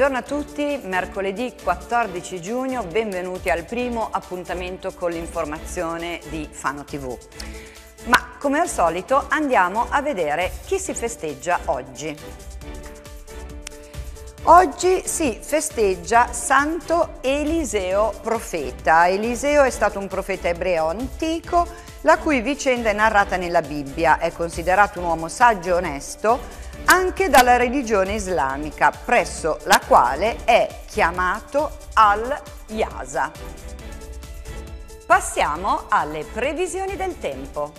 Buongiorno a tutti, mercoledì 14 giugno, benvenuti al primo appuntamento con l'informazione di Fano TV. Ma come al solito andiamo a vedere chi si festeggia oggi. Oggi si festeggia Santo Eliseo profeta. Eliseo è stato un profeta ebreo antico la cui vicenda è narrata nella Bibbia. È considerato un uomo saggio e onesto anche dalla religione islamica, presso la quale è chiamato Al-Yasa. Passiamo alle previsioni del tempo.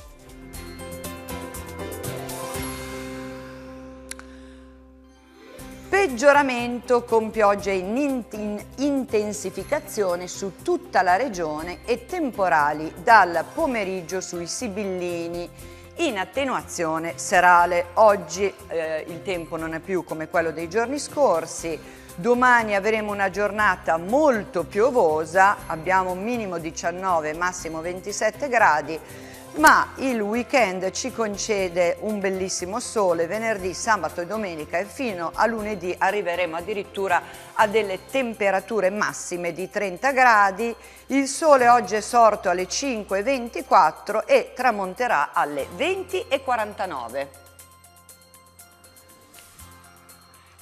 Peggioramento con piogge in, intensificazione su tutta la regione e temporali dal pomeriggio sui Sibillini, in attenuazione serale. Oggi eh, il tempo non è più come quello dei giorni scorsi, domani avremo una giornata molto piovosa, abbiamo minimo 19, massimo 27 gradi, ma il weekend ci concede un bellissimo sole, venerdì, sabato e domenica e fino a lunedì arriveremo addirittura a delle temperature massime di 30 gradi, il sole oggi è sorto alle 5.24 e tramonterà alle 20.49.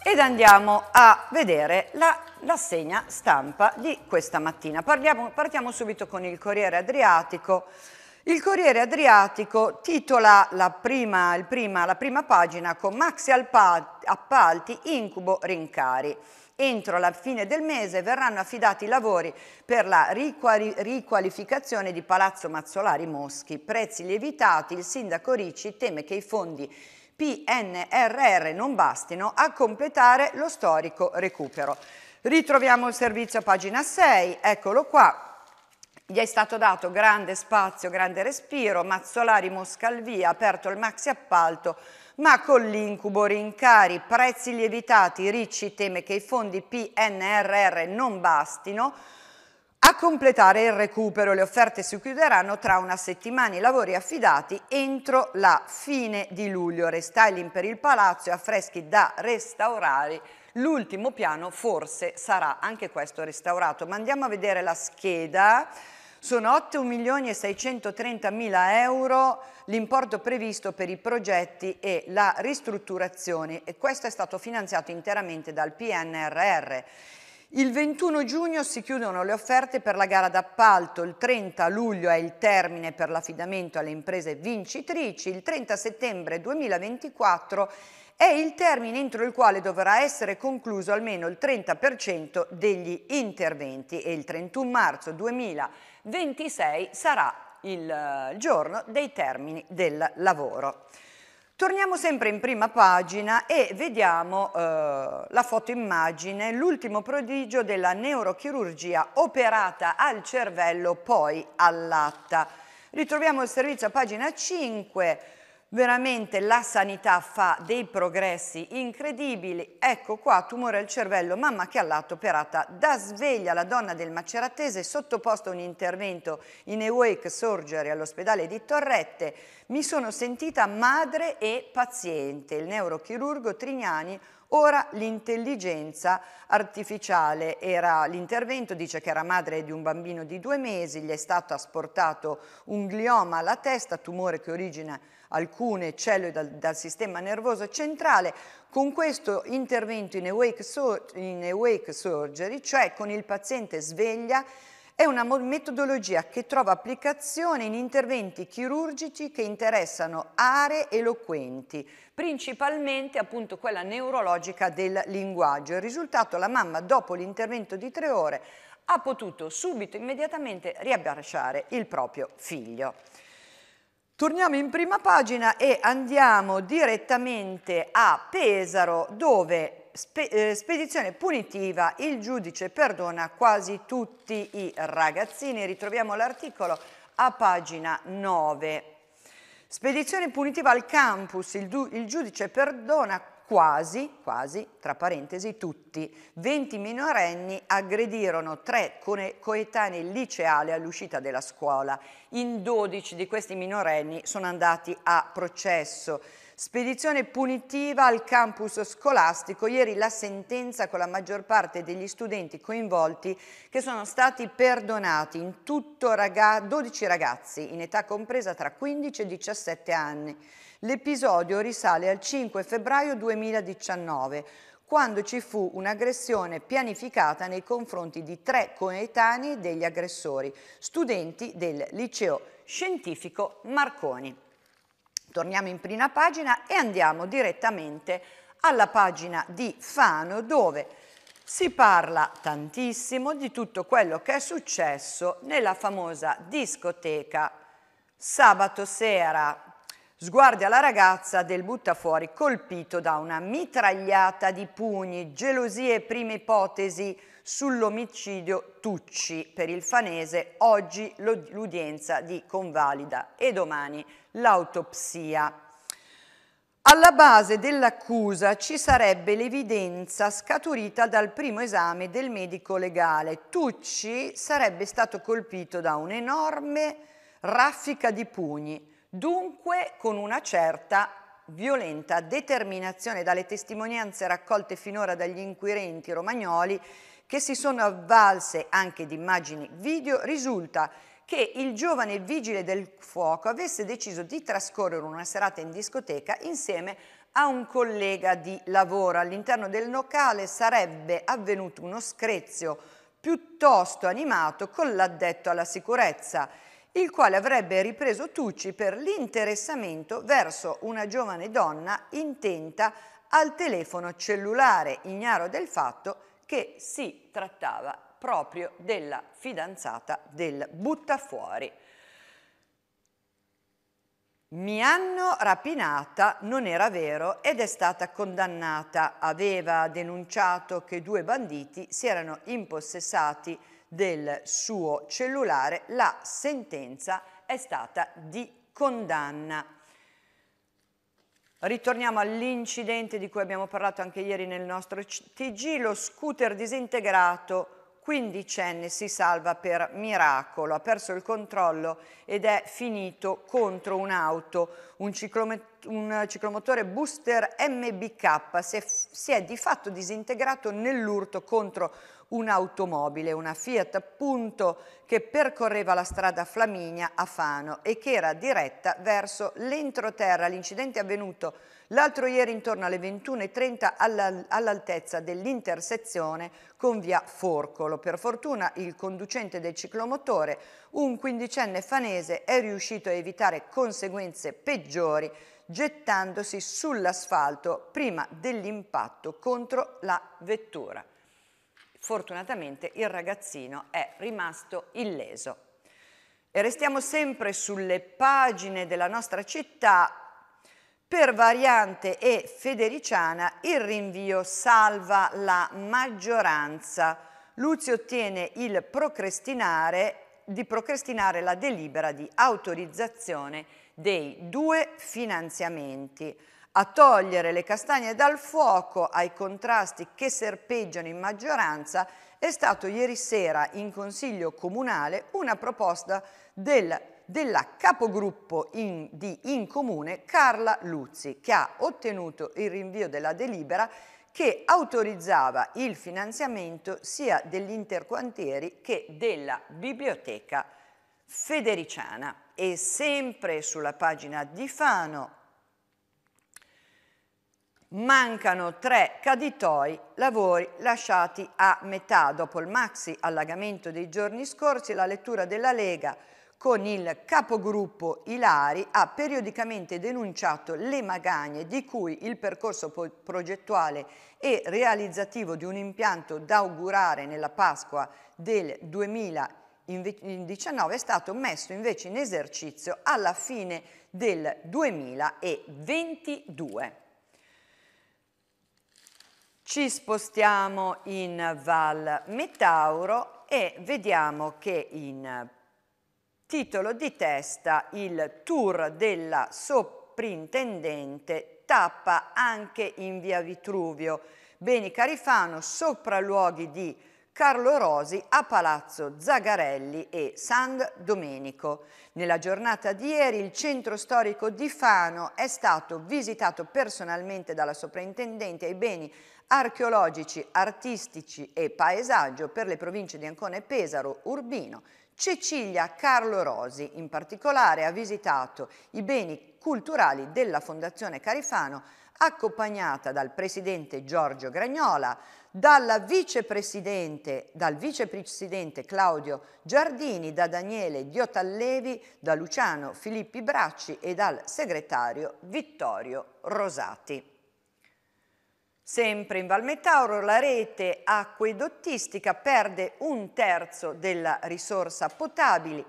Ed andiamo a vedere la la segna stampa di questa mattina. Parliamo, partiamo subito con il Corriere Adriatico il Corriere Adriatico titola la prima, prima, la prima pagina con maxi appalti, incubo rincari. Entro la fine del mese verranno affidati i lavori per la riquali riqualificazione di Palazzo Mazzolari Moschi. Prezzi lievitati, il sindaco Ricci teme che i fondi PNRR non bastino a completare lo storico recupero. Ritroviamo il servizio a pagina 6, eccolo qua, gli è stato dato grande spazio, grande respiro, Mazzolari Moscalvia ha aperto il maxi appalto, ma con l'incubo rincari, prezzi lievitati, Ricci teme che i fondi PNRR non bastino, a completare il recupero le offerte si chiuderanno tra una settimana i lavori affidati entro la fine di luglio. Restyling per il palazzo e affreschi da restaurare. L'ultimo piano forse sarà anche questo restaurato. Ma andiamo a vedere la scheda. Sono 8 milioni e 630 mila euro l'importo previsto per i progetti e la ristrutturazione e questo è stato finanziato interamente dal PNRR. Il 21 giugno si chiudono le offerte per la gara d'appalto, il 30 luglio è il termine per l'affidamento alle imprese vincitrici, il 30 settembre 2024 è il termine entro il quale dovrà essere concluso almeno il 30% degli interventi e il 31 marzo 2024 26 sarà eh, il giorno dei termini del lavoro. Torniamo sempre in prima pagina e vediamo eh, la fotoimmagine, l'ultimo prodigio della neurochirurgia operata al cervello, poi all'atta. Ritroviamo il servizio a pagina 5, Veramente la sanità fa dei progressi incredibili. Ecco qua, tumore al cervello, mamma che ha lato operata da sveglia la donna del Maceratese sottoposta a un intervento in awake surgery all'ospedale di Torrette. Mi sono sentita madre e paziente. Il neurochirurgo Trignani Ora l'intelligenza artificiale era l'intervento, dice che era madre di un bambino di due mesi, gli è stato asportato un glioma alla testa, tumore che origina alcune cellule dal, dal sistema nervoso centrale, con questo intervento in awake, so, in awake surgery, cioè con il paziente sveglia, è una metodologia che trova applicazione in interventi chirurgici che interessano aree eloquenti, principalmente appunto quella neurologica del linguaggio. Il risultato la mamma dopo l'intervento di tre ore ha potuto subito, immediatamente riabbracciare il proprio figlio. Torniamo in prima pagina e andiamo direttamente a Pesaro dove spe eh, spedizione punitiva il giudice perdona quasi tutti i ragazzini. Ritroviamo l'articolo a pagina 9. Spedizione punitiva al campus, il, il giudice perdona quasi, quasi, tra parentesi, tutti. 20 minorenni aggredirono tre coetanei liceali all'uscita della scuola. In 12 di questi minorenni sono andati a processo. Spedizione punitiva al campus scolastico, ieri la sentenza con la maggior parte degli studenti coinvolti che sono stati perdonati, in tutto raga 12 ragazzi in età compresa tra 15 e 17 anni. L'episodio risale al 5 febbraio 2019, quando ci fu un'aggressione pianificata nei confronti di tre coetanei degli aggressori, studenti del liceo scientifico Marconi. Torniamo in prima pagina e andiamo direttamente alla pagina di Fano dove si parla tantissimo di tutto quello che è successo nella famosa discoteca sabato sera sguardi alla ragazza del buttafuori colpito da una mitragliata di pugni, gelosie e prime ipotesi sull'omicidio Tucci per il Fanese, oggi l'udienza di convalida e domani l'autopsia. Alla base dell'accusa ci sarebbe l'evidenza scaturita dal primo esame del medico legale. Tucci sarebbe stato colpito da un'enorme raffica di pugni, Dunque, con una certa violenta determinazione dalle testimonianze raccolte finora dagli inquirenti romagnoli, che si sono avvalse anche di immagini video, risulta che il giovane vigile del fuoco avesse deciso di trascorrere una serata in discoteca insieme a un collega di lavoro. All'interno del locale sarebbe avvenuto uno screzio piuttosto animato con l'addetto alla sicurezza il quale avrebbe ripreso Tucci per l'interessamento verso una giovane donna intenta al telefono cellulare, ignaro del fatto che si trattava proprio della fidanzata del buttafuori. Mi hanno rapinata, non era vero, ed è stata condannata. Aveva denunciato che due banditi si erano impossessati del suo cellulare, la sentenza è stata di condanna. Ritorniamo all'incidente di cui abbiamo parlato anche ieri nel nostro TG, lo scooter disintegrato, 15enne si salva per miracolo, ha perso il controllo ed è finito contro un'auto, un, un, ciclomotore booster MBK, si è, si è di fatto disintegrato nell'urto contro un'automobile, una Fiat appunto, che percorreva la strada Flaminia a Fano e che era diretta verso l'entroterra. L'incidente è avvenuto l'altro ieri intorno alle 21.30 all'altezza dell'intersezione con via Forcolo. Per fortuna il conducente del ciclomotore, un quindicenne fanese, è riuscito a evitare conseguenze peggiori gettandosi sull'asfalto prima dell'impatto contro la vettura. Fortunatamente il ragazzino è rimasto illeso. E restiamo sempre sulle pagine della nostra città per variante e federiciana il rinvio salva la maggioranza. Luzio ottiene il procrastinare, di procrastinare la delibera di autorizzazione dei due finanziamenti a togliere le castagne dal fuoco ai contrasti che serpeggiano in maggioranza è stato ieri sera in Consiglio Comunale una proposta del, della capogruppo in, di In Comune Carla Luzzi che ha ottenuto il rinvio della delibera che autorizzava il finanziamento sia degli interquantieri che della biblioteca federiciana. E sempre sulla pagina di Fano Mancano tre caditoi, lavori lasciati a metà dopo il maxi allagamento dei giorni scorsi, la lettura della Lega con il capogruppo Ilari ha periodicamente denunciato le magagne di cui il percorso progettuale e realizzativo di un impianto da augurare nella Pasqua del 2019 è stato messo invece in esercizio alla fine del 2022. Ci spostiamo in Val Metauro e vediamo che in titolo di testa il tour della soprintendente tappa anche in via Vitruvio. Beni Carifano, sopralluoghi di Carlo Rosi a Palazzo Zagarelli e San Domenico. Nella giornata di ieri il centro storico di Fano è stato visitato personalmente dalla soprintendente ai beni archeologici, artistici e paesaggio per le province di Ancona e Pesaro, Urbino, Cecilia Carlo Rosi in particolare ha visitato i beni culturali della Fondazione Carifano accompagnata dal presidente Giorgio Gragnola, vicepresidente, dal vicepresidente Claudio Giardini, da Daniele Diotallevi, da Luciano Filippi Bracci e dal segretario Vittorio Rosati. Sempre in Valmetauro la rete acquedottistica perde un terzo della risorsa potabile.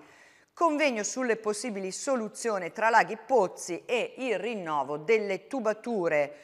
convegno sulle possibili soluzioni tra laghi pozzi e il rinnovo delle tubature.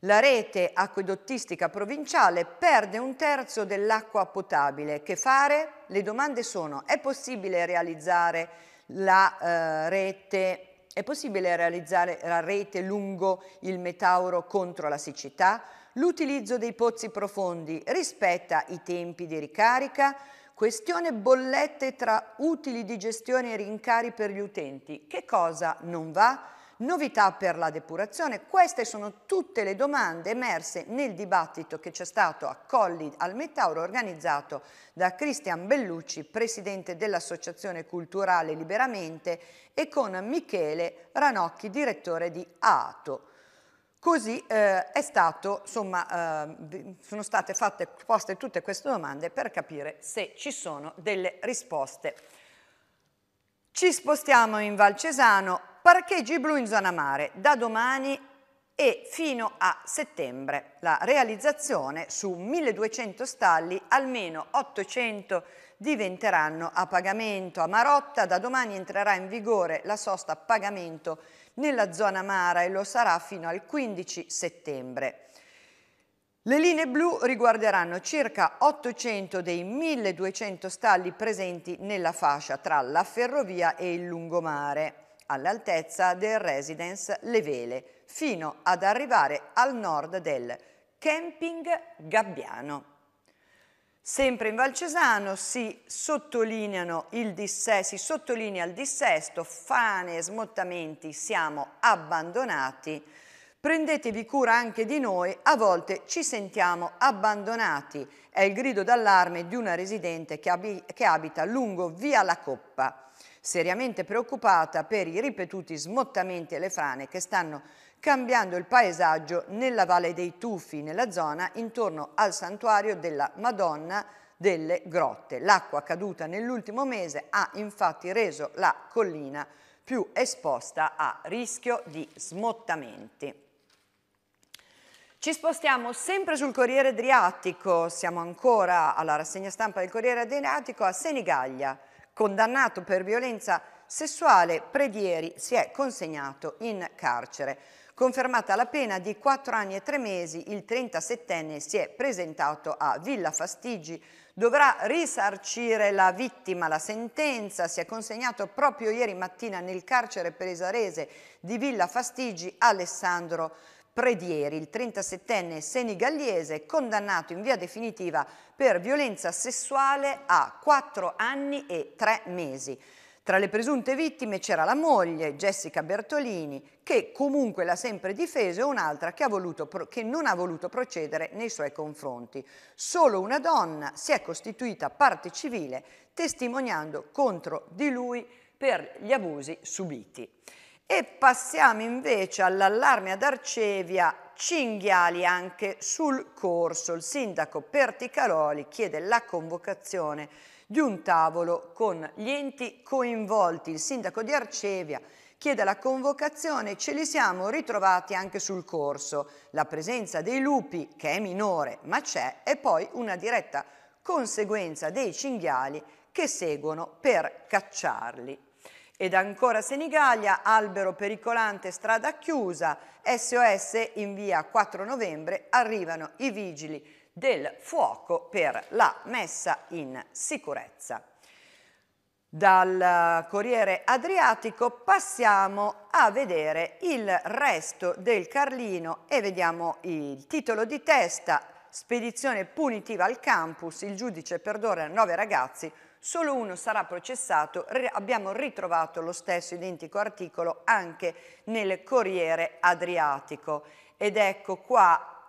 La rete acquedottistica provinciale perde un terzo dell'acqua potabile. Che fare? Le domande sono è possibile realizzare la eh, rete è possibile realizzare la rete lungo il Metauro contro la siccità? l'utilizzo dei pozzi profondi, rispetta i tempi di ricarica, questione bollette tra utili di gestione e rincari per gli utenti, che cosa non va? Novità per la depurazione, queste sono tutte le domande emerse nel dibattito che c'è stato a Colli al Metauro organizzato da Cristian Bellucci, presidente dell'Associazione Culturale Liberamente, e con Michele Ranocchi, direttore di AATO. Così eh, stato, insomma, eh, sono state fatte, poste tutte queste domande per capire se ci sono delle risposte. Ci spostiamo in Valcesano, parcheggi blu in zona mare, da domani e fino a settembre la realizzazione su 1200 stalli, almeno 800 diventeranno a pagamento. A Marotta da domani entrerà in vigore la sosta a pagamento nella zona Mara e lo sarà fino al 15 settembre. Le linee blu riguarderanno circa 800 dei 1200 stalli presenti nella fascia tra la ferrovia e il lungomare, all'altezza del residence Le Vele, fino ad arrivare al nord del camping Gabbiano. Sempre in Valcesano si sottolineano il dissesto, si sottolinea il dissesto, fane e smottamenti, siamo abbandonati. Prendetevi cura anche di noi, a volte ci sentiamo abbandonati. È il grido d'allarme di una residente che, ab che abita lungo via La Coppa, seriamente preoccupata per i ripetuti smottamenti e le frane che stanno cambiando il paesaggio nella Valle dei Tufi, nella zona intorno al santuario della Madonna delle Grotte. L'acqua caduta nell'ultimo mese ha infatti reso la collina più esposta a rischio di smottamenti. Ci spostiamo sempre sul Corriere Adriatico, siamo ancora alla rassegna stampa del Corriere Adriatico a Senigallia, condannato per violenza sessuale, Predieri si è consegnato in carcere. Confermata la pena di 4 anni e 3 mesi, il 37enne si è presentato a Villa Fastigi, dovrà risarcire la vittima. La sentenza si è consegnato proprio ieri mattina nel carcere presarese di Villa Fastigi Alessandro Predieri, il 37enne senigallese, condannato in via definitiva per violenza sessuale a 4 anni e 3 mesi. Tra le presunte vittime c'era la moglie, Jessica Bertolini, che comunque l'ha sempre difesa e un'altra che, che, non ha voluto procedere nei suoi confronti. Solo una donna si è costituita parte civile testimoniando contro di lui per gli abusi subiti. E passiamo invece all'allarme ad Arcevia cinghiali anche sul corso. Il sindaco Perticaroli chiede la convocazione di un tavolo con gli enti coinvolti. Il sindaco di Arcevia chiede la convocazione, ce li siamo ritrovati anche sul corso. La presenza dei lupi, che è minore ma c'è, è poi una diretta conseguenza dei cinghiali che seguono per cacciarli. Ed ancora Senigallia, albero pericolante, strada chiusa, SOS in via 4 novembre, arrivano i vigili del fuoco per la messa in sicurezza. Dal Corriere Adriatico passiamo a vedere il resto del Carlino e vediamo il titolo di testa, spedizione punitiva al campus, il giudice perdona nove ragazzi, solo uno sarà processato, abbiamo ritrovato lo stesso identico articolo anche nel Corriere Adriatico. Ed ecco qua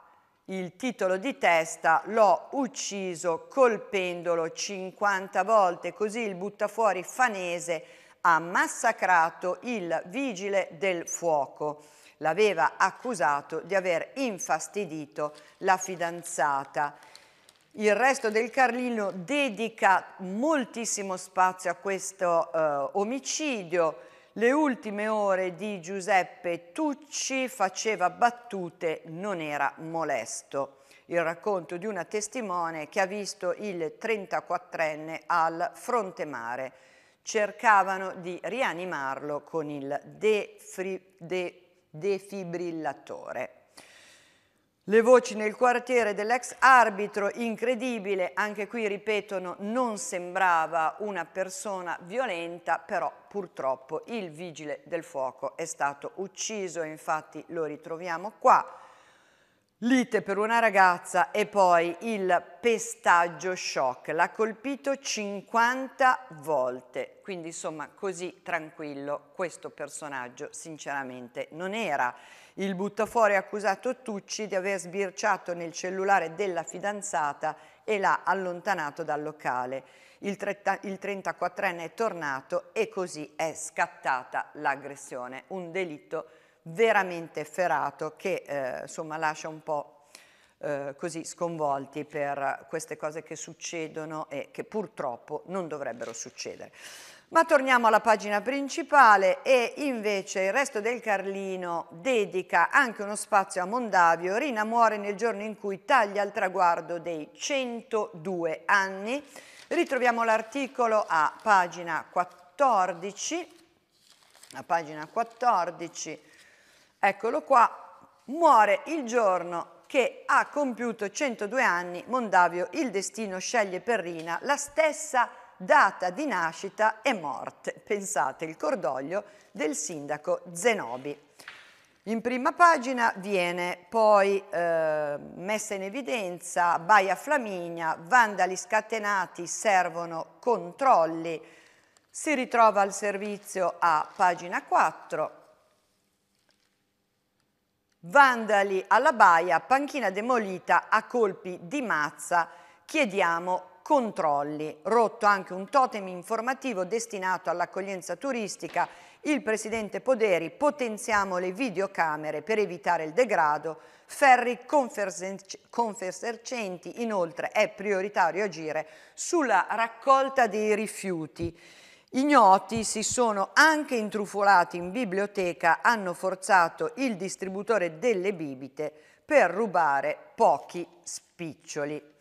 il titolo di testa l'ho ucciso colpendolo 50 volte, così il buttafuori fanese ha massacrato il vigile del fuoco. L'aveva accusato di aver infastidito la fidanzata. Il resto del Carlino dedica moltissimo spazio a questo eh, omicidio, le ultime ore di Giuseppe Tucci faceva battute, non era molesto. Il racconto di una testimone che ha visto il 34enne al mare. Cercavano di rianimarlo con il defri, de, defibrillatore. Le voci nel quartiere dell'ex arbitro, incredibile, anche qui ripetono, non sembrava una persona violenta, però purtroppo il vigile del fuoco è stato ucciso, infatti lo ritroviamo qua. Lite per una ragazza e poi il pestaggio shock. L'ha colpito 50 volte, quindi insomma così tranquillo questo personaggio sinceramente non era. Il buttafuori ha accusato Tucci di aver sbirciato nel cellulare della fidanzata e l'ha allontanato dal locale. Il, 34enne è tornato e così è scattata l'aggressione, un delitto veramente ferato che eh, insomma, lascia un po' eh, così sconvolti per queste cose che succedono e che purtroppo non dovrebbero succedere. Ma torniamo alla pagina principale e invece il resto del Carlino dedica anche uno spazio a Mondavio. Rina muore nel giorno in cui taglia il traguardo dei 102 anni. Ritroviamo l'articolo a pagina 14, a pagina 14, eccolo qua, muore il giorno che ha compiuto 102 anni, Mondavio, il destino sceglie per Rina la stessa data di nascita e morte. Pensate, il cordoglio del sindaco Zenobi. In prima pagina viene poi eh, messa in evidenza Baia Flaminia, vandali scatenati, servono controlli, si ritrova al servizio a pagina 4. Vandali alla Baia, panchina demolita a colpi di mazza, chiediamo controlli. Rotto anche un totem informativo destinato all'accoglienza turistica, il Presidente Poderi potenziamo le videocamere per evitare il degrado, Ferri Confersercenti inoltre è prioritario agire sulla raccolta dei rifiuti. Ignoti si sono anche intrufolati in biblioteca, hanno forzato il distributore delle bibite per rubare pochi spiccioli.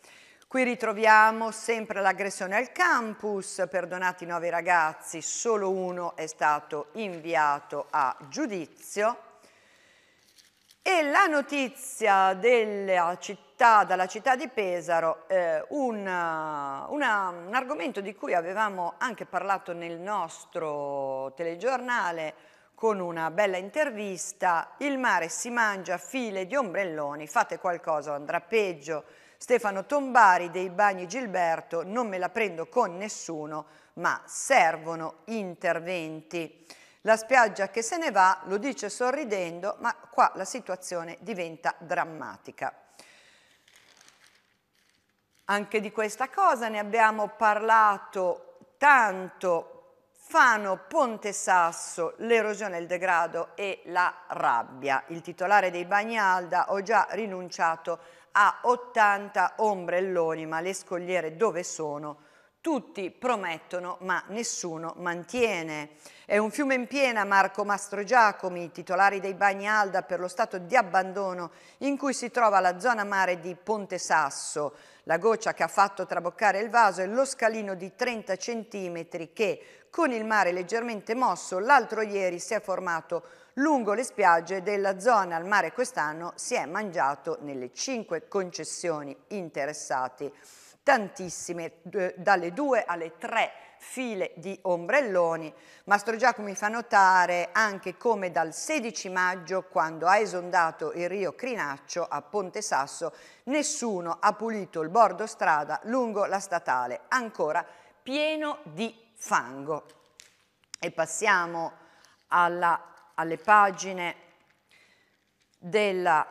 Qui ritroviamo sempre l'aggressione al campus, perdonati nove ragazzi, solo uno è stato inviato a giudizio. E la notizia città, dalla città di Pesaro, eh, una, uh, una, un argomento di cui avevamo anche parlato nel nostro telegiornale con una bella intervista, il mare si mangia file di ombrelloni, fate qualcosa, andrà peggio, Stefano Tombari dei Bagni Gilberto, non me la prendo con nessuno, ma servono interventi. La spiaggia che se ne va lo dice sorridendo, ma qua la situazione diventa drammatica. Anche di questa cosa ne abbiamo parlato tanto Fano, Ponte Sasso, l'erosione, il degrado e la rabbia. Il titolare dei Bagni Alda ho già rinunciato a 80 ombrelloni, ma le scogliere dove sono? Tutti promettono ma nessuno mantiene. È un fiume in piena Marco Mastrogiacomi, titolari dei bagni Alda per lo stato di abbandono in cui si trova la zona mare di Ponte Sasso. La goccia che ha fatto traboccare il vaso è lo scalino di 30 centimetri che, con il mare leggermente mosso, l'altro ieri si è formato lungo le spiagge della zona al mare quest'anno si è mangiato nelle cinque concessioni interessate tantissime, dalle due alle tre file di ombrelloni. Mastro Giacomo mi fa notare anche come dal 16 maggio, quando ha esondato il rio Crinaccio a Ponte Sasso, nessuno ha pulito il bordo strada lungo la statale, ancora pieno di fango. E passiamo alla alle pagine della,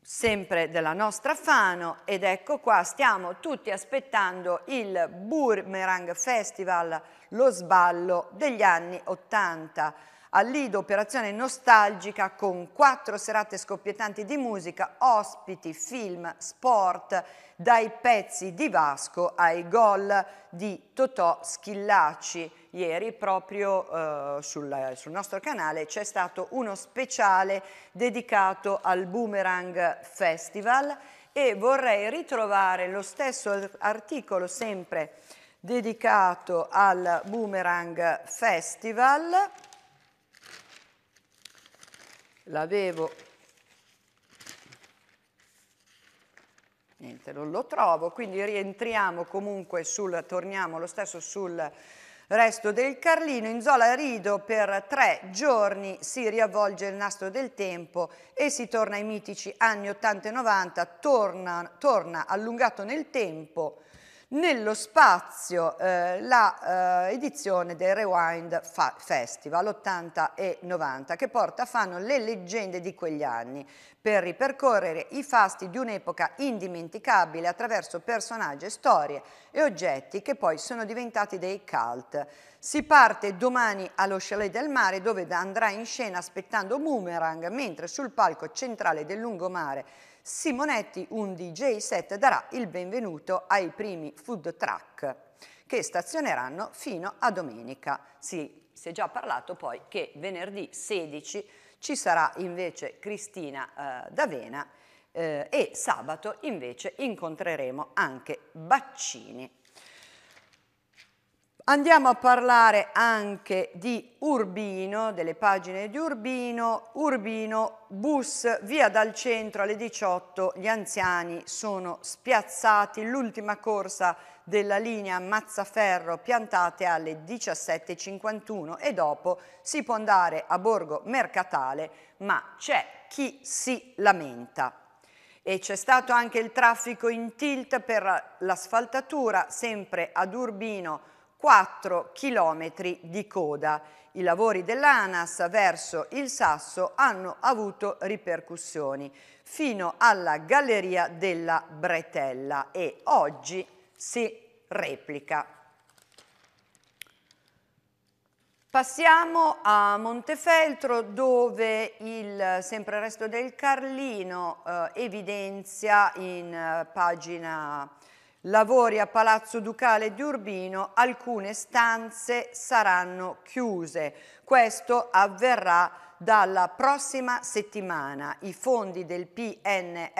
sempre della nostra Fano ed ecco qua stiamo tutti aspettando il Boomerang Festival, lo sballo degli anni Ottanta All'Ido operazione nostalgica con quattro serate scoppiettanti di musica, ospiti, film, sport, dai pezzi di Vasco ai gol di Totò Schillacci. Ieri proprio eh, sul, sul nostro canale c'è stato uno speciale dedicato al Boomerang Festival e vorrei ritrovare lo stesso articolo sempre dedicato al Boomerang Festival l'avevo, niente, non lo trovo, quindi rientriamo comunque sul, torniamo lo stesso sul resto del Carlino, in Zola Rido per tre giorni si riavvolge il nastro del tempo e si torna ai mitici anni 80 e 90, torna, torna allungato nel tempo nello spazio eh, la eh, edizione del Rewind Fa Festival 80 e 90 che porta a Fano le leggende di quegli anni per ripercorrere i fasti di un'epoca indimenticabile attraverso personaggi, storie e oggetti che poi sono diventati dei cult. Si parte domani allo Chalet del Mare dove andrà in scena aspettando Boomerang mentre sul palco centrale del lungomare Simonetti, un DJ set, darà il benvenuto ai primi food truck che stazioneranno fino a domenica. Sì, si è già parlato poi che venerdì 16 ci sarà invece Cristina eh, D'Avena eh, e sabato invece incontreremo anche Baccini. Andiamo a parlare anche di Urbino, delle pagine di Urbino. Urbino, bus via dal centro alle 18, gli anziani sono spiazzati, l'ultima corsa della linea Mazzaferro piantate alle 17.51 e dopo si può andare a Borgo Mercatale, ma c'è chi si lamenta e c'è stato anche il traffico in tilt per l'asfaltatura sempre ad Urbino 4 chilometri di coda. I lavori dell'ANAS verso il Sasso hanno avuto ripercussioni fino alla Galleria della Bretella e oggi si replica. Passiamo a Montefeltro dove il sempre resto del Carlino eh, evidenzia in eh, pagina Lavori a Palazzo Ducale di Urbino, alcune stanze saranno chiuse. Questo avverrà dalla prossima settimana. I fondi del PNRR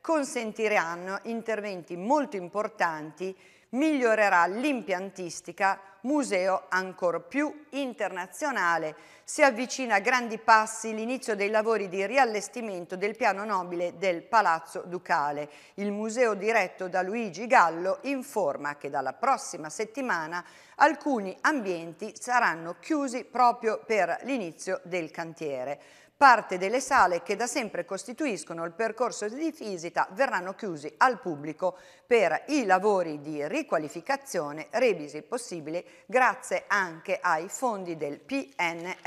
consentiranno interventi molto importanti, migliorerà l'impiantistica museo ancor più internazionale. Si avvicina a grandi passi l'inizio dei lavori di riallestimento del piano nobile del Palazzo Ducale. Il museo diretto da Luigi Gallo informa che dalla prossima settimana alcuni ambienti saranno chiusi proprio per l'inizio del cantiere parte delle sale che da sempre costituiscono il percorso di visita verranno chiusi al pubblico per i lavori di riqualificazione revisi possibili grazie anche ai fondi del PNRR.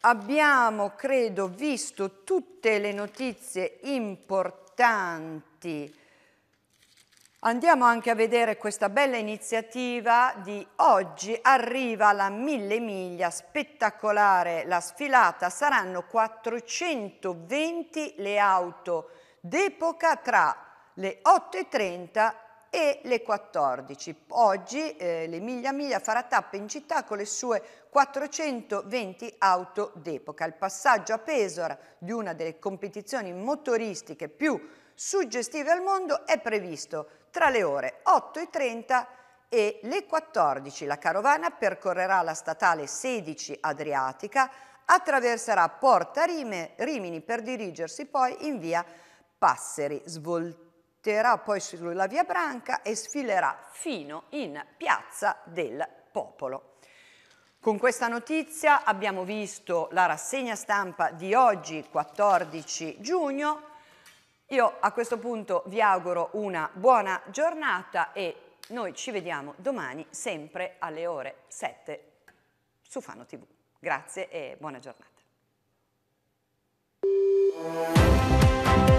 Abbiamo, credo, visto tutte le notizie importanti Andiamo anche a vedere questa bella iniziativa di oggi, arriva la mille miglia, spettacolare la sfilata, saranno 420 le auto d'epoca tra le 8.30 e le 14. Oggi eh, l'Emilia Miglia farà tappa in città con le sue 420 auto d'epoca. Il passaggio a Pesora di una delle competizioni motoristiche più suggestive al mondo è previsto tra le ore 8.30 e le 14. La carovana percorrerà la statale 16 Adriatica, attraverserà Porta Rimini per dirigersi poi in via Passeri, svolterà poi sulla via Branca e sfilerà fino in piazza del Popolo. Con questa notizia abbiamo visto la rassegna stampa di oggi 14 giugno io a questo punto vi auguro una buona giornata e noi ci vediamo domani sempre alle ore 7 su Fano TV. Grazie e buona giornata.